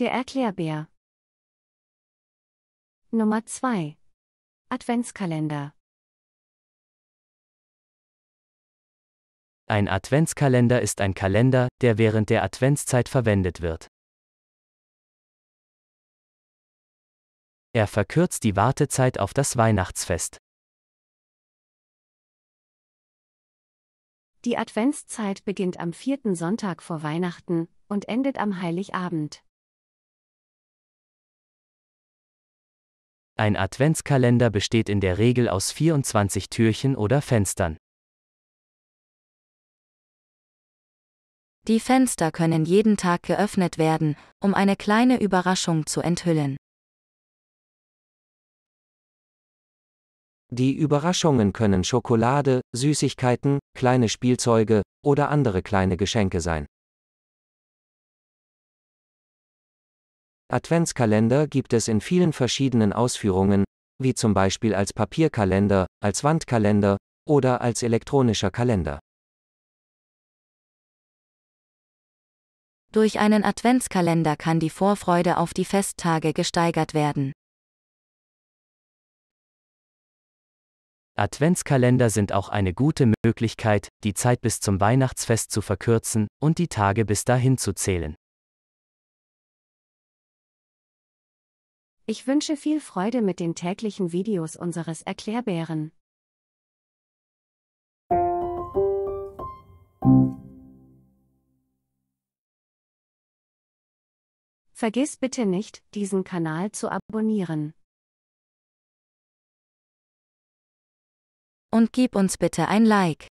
Der Erklärbär. Nummer 2. Adventskalender. Ein Adventskalender ist ein Kalender, der während der Adventszeit verwendet wird. Er verkürzt die Wartezeit auf das Weihnachtsfest. Die Adventszeit beginnt am vierten Sonntag vor Weihnachten und endet am Heiligabend. Ein Adventskalender besteht in der Regel aus 24 Türchen oder Fenstern. Die Fenster können jeden Tag geöffnet werden, um eine kleine Überraschung zu enthüllen. Die Überraschungen können Schokolade, Süßigkeiten, kleine Spielzeuge oder andere kleine Geschenke sein. Adventskalender gibt es in vielen verschiedenen Ausführungen, wie zum Beispiel als Papierkalender, als Wandkalender oder als elektronischer Kalender. Durch einen Adventskalender kann die Vorfreude auf die Festtage gesteigert werden. Adventskalender sind auch eine gute Möglichkeit, die Zeit bis zum Weihnachtsfest zu verkürzen und die Tage bis dahin zu zählen. Ich wünsche viel Freude mit den täglichen Videos unseres Erklärbären. Vergiss bitte nicht, diesen Kanal zu abonnieren. Und gib uns bitte ein Like.